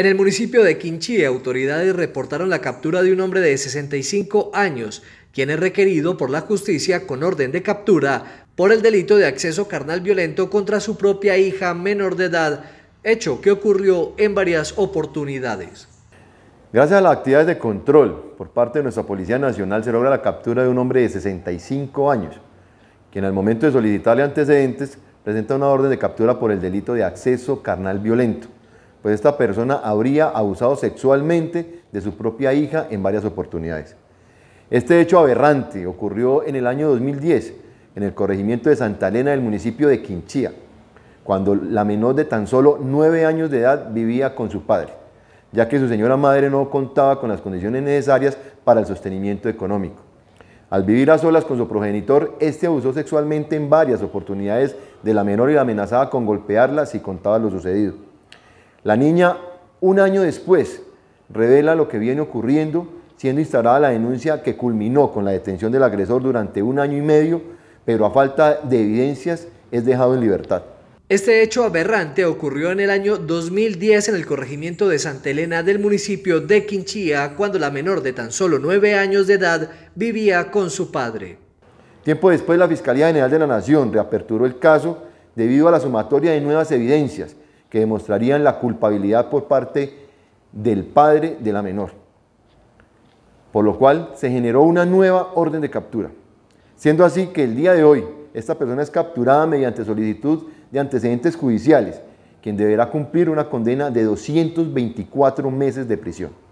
En el municipio de Quinchí, autoridades reportaron la captura de un hombre de 65 años, quien es requerido por la justicia con orden de captura por el delito de acceso carnal violento contra su propia hija menor de edad, hecho que ocurrió en varias oportunidades. Gracias a las actividades de control por parte de nuestra Policía Nacional se logra la captura de un hombre de 65 años, quien al momento de solicitarle antecedentes presenta una orden de captura por el delito de acceso carnal violento pues esta persona habría abusado sexualmente de su propia hija en varias oportunidades. Este hecho aberrante ocurrió en el año 2010 en el corregimiento de Santa Elena del municipio de Quinchía, cuando la menor de tan solo nueve años de edad vivía con su padre, ya que su señora madre no contaba con las condiciones necesarias para el sostenimiento económico. Al vivir a solas con su progenitor, este abusó sexualmente en varias oportunidades de la menor y la amenazaba con golpearla si contaba lo sucedido. La niña, un año después, revela lo que viene ocurriendo, siendo instaurada la denuncia que culminó con la detención del agresor durante un año y medio, pero a falta de evidencias es dejado en libertad. Este hecho aberrante ocurrió en el año 2010 en el corregimiento de Santa Elena del municipio de Quinchía, cuando la menor de tan solo nueve años de edad vivía con su padre. Tiempo después, la Fiscalía General de la Nación reaperturó el caso debido a la sumatoria de nuevas evidencias, que demostrarían la culpabilidad por parte del padre de la menor. Por lo cual se generó una nueva orden de captura. Siendo así que el día de hoy esta persona es capturada mediante solicitud de antecedentes judiciales, quien deberá cumplir una condena de 224 meses de prisión.